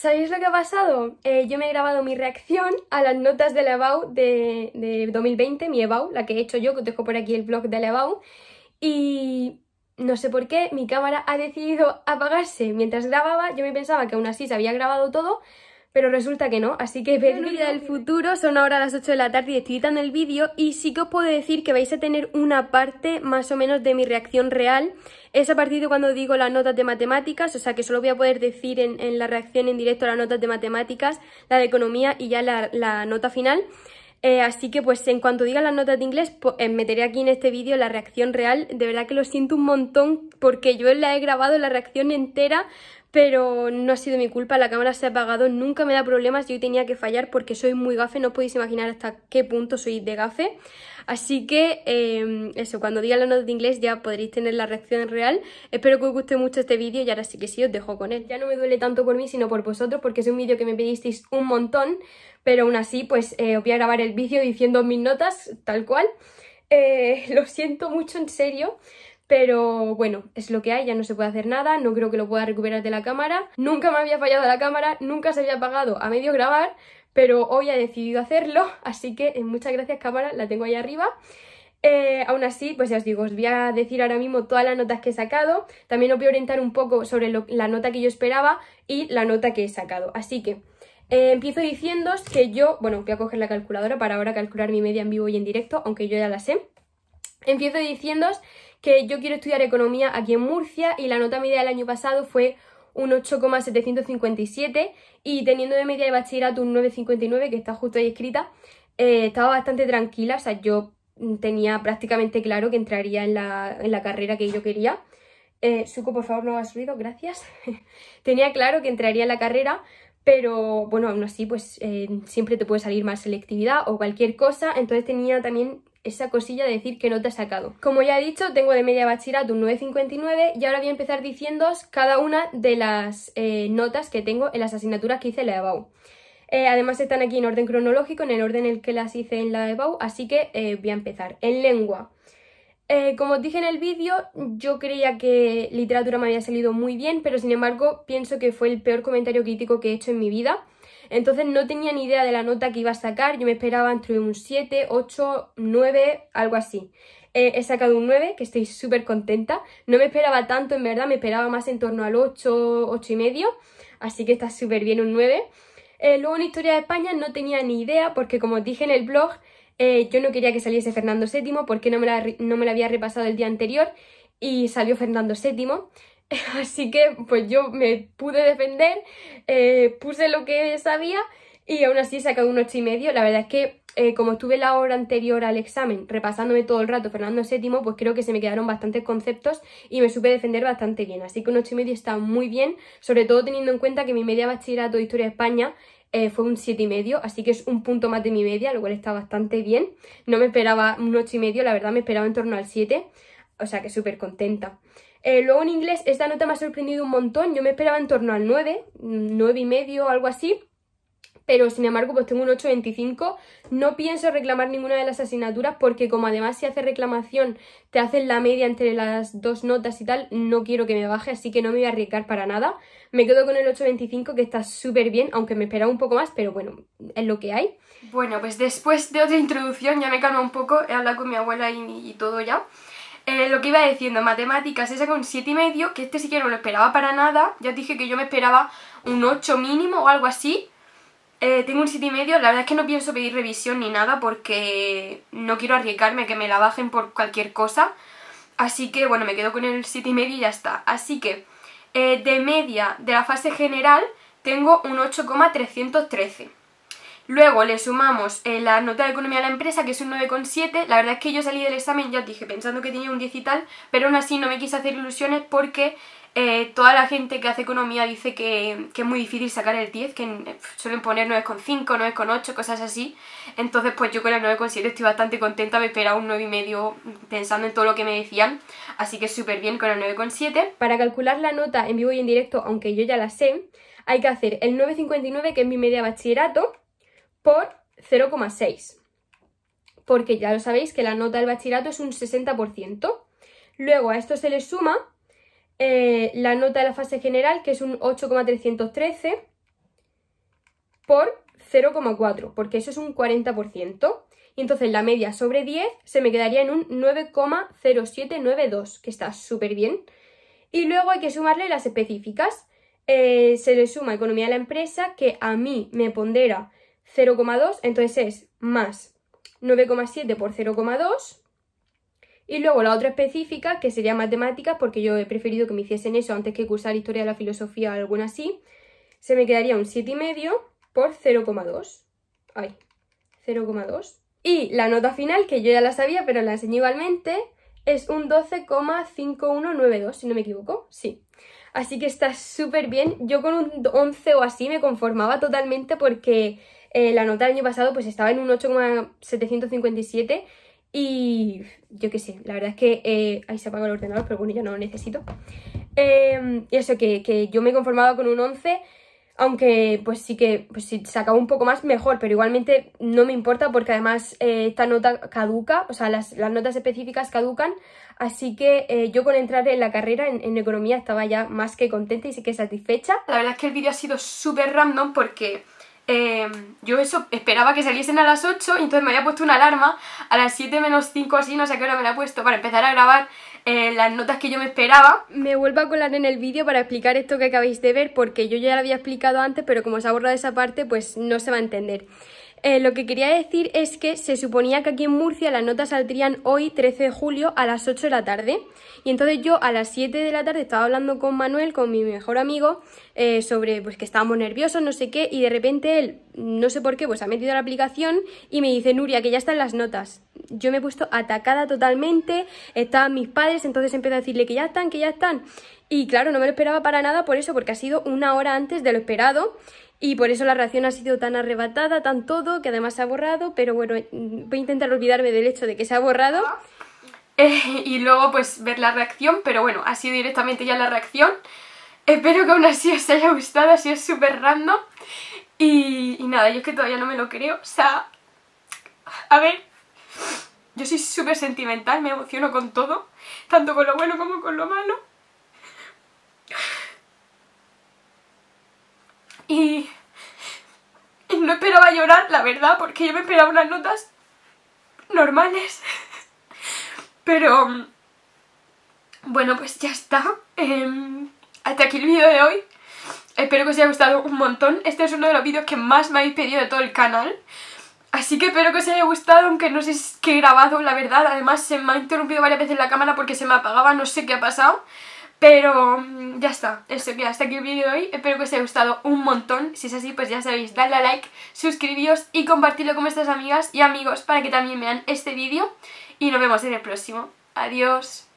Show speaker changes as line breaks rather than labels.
¿Sabéis lo que ha pasado? Eh, yo me he grabado mi reacción a las notas e de la de, 2020, mi EBAU, la que he hecho yo, que os dejo por aquí el blog de la e y no sé por qué mi cámara ha decidido apagarse mientras grababa, yo me pensaba que aún así se había grabado todo, pero resulta que no, así que ver vida del futuro, son ahora las 8 de la tarde y estoy editando el vídeo y sí que os puedo decir que vais a tener una parte más o menos de mi reacción real, es a partir de cuando digo las notas de matemáticas, o sea que solo voy a poder decir en, la reacción en directo las notas de matemáticas, la de economía y ya la, nota final. Eh, así que pues en cuanto diga las notas de inglés, pues, eh, meteré aquí en este vídeo la reacción real. De verdad que lo siento un montón porque yo la he grabado la reacción entera, pero no ha sido mi culpa, la cámara se ha apagado, nunca me da problemas, yo tenía que fallar porque soy muy gafe, no podéis imaginar hasta qué punto soy de gafe. Así que em, eso, cuando diga la nota de inglés ya podréis tener la reacción real. Espero que os guste mucho este vídeo y ahora sí que sí os dejo con él. Ya no me duele tanto por mí sino por vosotros porque es un vídeo que me pedisteis un montón, pero aún así pues eh, os voy a grabar el vídeo diciendo mis notas tal cual. Eh, lo siento mucho en serio. Pero bueno, es lo que hay, ya no se puede hacer nada, no creo que lo pueda recuperar de la cámara. Nunca me había fallado la cámara, nunca se había apagado a medio grabar, pero hoy ha decidido hacerlo, así que eh, muchas gracias cámara, la tengo ahí arriba. Eh, aún así, pues ya os digo, os voy a decir ahora mismo todas las notas que he sacado, también os voy a orientar un poco sobre la nota que yo esperaba y la nota que he sacado. Así que eh, empiezo diciendo que yo, bueno, voy a coger la calculadora para ahora calcular mi media en vivo y en directo, aunque yo ya la sé. Empiezo diciéndos que yo quiero estudiar economía aquí en Murcia y la nota media del año pasado fue un 8,757 y teniendo de media de bachillerato un 9,59 que está justo ahí escrita, eh, estaba bastante tranquila, o sea, yo mm, tenía prácticamente claro que entraría en la, carrera que yo quería. Eh, Suco, por favor, no ha subido, gracias. tenía claro que entraría en la carrera, pero bueno, aún así pues eh, siempre te puede salir más selectividad o cualquier cosa, entonces tenía también esa cosilla de decir que no te ha sacado. Como ya he dicho, tengo de media bachillerato un 9,59 y ahora voy a empezar diciéndoos cada una de las eh, notas que tengo en las asignaturas que hice en la EBAU. Eh, además están aquí en orden cronológico, en el orden en el que las hice en la EBAU, así que eh, voy a empezar. En lengua. como os dije en el vídeo, yo creía que literatura me había salido muy bien, pero sin embargo pienso que fue el peor comentario crítico que he hecho en mi vida. Entonces no tenía ni idea de la nota que iba a sacar, yo me esperaba entre un 7, 8, 9, algo así. Eh, he sacado un 9, que estoy súper contenta. No me esperaba tanto, en verdad, me esperaba más en torno al 8, 8 y medio. Así que está súper bien un 9. Eh, luego en Historia de España no tenía ni idea, porque como dije en el blog, eh, yo no quería que saliese Fernando VII, porque no me, no me la había repasado el día anterior, y salió Fernando VII. Así que pues yo me pude defender, eh, puse lo que sabía y aún así he sacado un 8 y medio. La verdad es que eh, como estuve la hora anterior al examen repasándome todo el rato Fernando VII, pues creo que se me quedaron bastantes conceptos y me supe defender bastante bien. Así que un 8 y medio está muy bien, sobre todo teniendo en cuenta que mi media bachillerato de Historia de España eh, fue un y medio así que es un punto más de mi media, lo cual está bastante bien. No me esperaba un y medio la verdad me esperaba en torno al 7, o sea que súper contenta. Eh, luego en inglés esta nota me ha sorprendido un montón, yo me esperaba en torno al 9, 9 y medio, algo así, pero sin embargo pues tengo un 8.25, no pienso reclamar ninguna de las asignaturas porque como además si hace reclamación te hacen la media entre las dos notas y tal, no quiero que me baje, así que no me voy a arriesgar para nada, me quedo con el 8.25 que está súper bien, aunque me esperaba un poco más, pero bueno, es lo que hay. Bueno, pues después de otra introducción ya me calmo un poco, he hablado con mi abuela y todo ya. Eh, lo que iba diciendo, matemáticas, esa con 7,5, que este sí que no lo esperaba para nada. Ya os dije que yo me esperaba un 8 mínimo o algo así. Eh, tengo un 7,5, la verdad es que no pienso pedir revisión ni nada porque no quiero arriesgarme a que me la bajen por cualquier cosa. Así que bueno, me quedo con el 7,5 y ya está. Así que eh, de media de la fase general tengo un 8,313. Luego le sumamos eh, la nota de economía a la empresa, que es un 9,7. La verdad es que yo salí del examen, ya dije, pensando que tenía un 10 y tal, pero aún así no me quise hacer ilusiones porque eh, toda la gente que hace economía dice que, es muy difícil sacar el 10, que eh, suelen poner 9,5, 9,8, cosas así. Entonces, pues yo con el 9,7 estoy bastante contenta, me esperaba un 9,5 pensando en todo lo que me decían. Así que súper bien con el 9,7. Para calcular la nota en vivo y en directo, aunque yo ya la sé, hay que hacer el 9,59, que es mi media bachillerato, por 0,6, porque ya lo sabéis que la nota del bachillerato es un 60%. Luego a esto se le suma eh, la nota de la fase general, que es un 8,313 por 0,4, porque eso es un 40%. Y entonces la media sobre 10 se me quedaría en un 9,0792, que está súper bien. Y luego hay que sumarle las específicas. Eh, se le suma economía de la empresa, que a mí me pondera 0,2, entonces es más 9,7 por 0,2. Y luego la otra específica, que sería matemáticas, porque yo he preferido que me hiciesen eso antes que cursar historia de la filosofía o alguna así, se me quedaría un 7,5 por 0,2. Ay, 0,2. Y la nota final, que yo ya la sabía, pero la enseñé igualmente, es un 12,5192, si no me equivoco, sí. Así que está súper bien. Yo con un 11 o así me conformaba totalmente porque eh, la nota del año pasado pues estaba en un 8,757 y yo qué sé, la verdad es que eh, ahí se apaga el ordenador, pero bueno, yo no lo necesito. Em, y eso, que, yo me he conformado con un 11, aunque pues sí que pues, si sacaba un poco más, mejor, pero igualmente no me importa porque además eh, esta nota caduca, o sea, las, notas específicas caducan, así que yo con entrar en la carrera en, en, economía estaba ya más que contenta y sí que satisfecha. La verdad es que el vídeo ha sido súper random porque... Em, yo eso esperaba que saliesen a las 8 y entonces me había puesto una alarma a las 7 menos 5 así, no sé qué hora me la he puesto, para empezar a grabar eh, las notas que yo me esperaba. Me vuelvo a colar en el vídeo para explicar esto que acabáis de ver porque yo ya lo había explicado antes, pero como se ha borrado esa parte, pues no se va a entender. Eh, lo que quería decir es que se suponía que aquí en Murcia las notas saldrían hoy, 13 de julio, a las 8 de la tarde. Y entonces yo a las 7 de la tarde estaba hablando con Manuel, con mi mejor amigo, eh, sobre pues que estábamos nerviosos, no sé qué, y de repente él, no sé por qué, pues ha metido la aplicación y me dice, Nuria, que ya están las notas. Yo me he puesto atacada totalmente, estaban mis padres, entonces empecé a decirle que ya están, que ya están. Y claro, no me lo esperaba para nada por eso, porque ha sido una hora antes de lo esperado. Y por eso la reacción ha sido tan arrebatada, tan todo, que además se ha borrado, pero bueno, mm, voy a intentar olvidarme del hecho de que se ha borrado. Eh, y luego pues ver la reacción, pero bueno, ha sido directamente ya la reacción. Espero que aún así os haya gustado, así es súper random. y nada, yo es que todavía no me lo creo, o sea... A ver, yo soy súper sentimental, me emociono con todo, tanto con lo bueno como con lo malo. y, no esperaba llorar, la verdad, porque yo me esperaba unas notas normales. Pero bueno, pues ya está. Em, hasta aquí el vídeo de hoy. Espero que os haya gustado un montón. Este es uno de los vídeos que más me habéis pedido de todo el canal. Así que espero que os haya gustado, aunque no sé qué he grabado, la verdad. Además, se me ha interrumpido varias veces la cámara porque se me apagaba, no sé qué ha pasado. Pero mm, ya está, eso queda hasta aquí el vídeo de hoy, espero que os haya gustado un montón, si es así pues ya sabéis, dadle a like, suscribíos y compartidlo con vuestras amigas y amigos para que también vean este vídeo y nos vemos en el próximo. Adiós.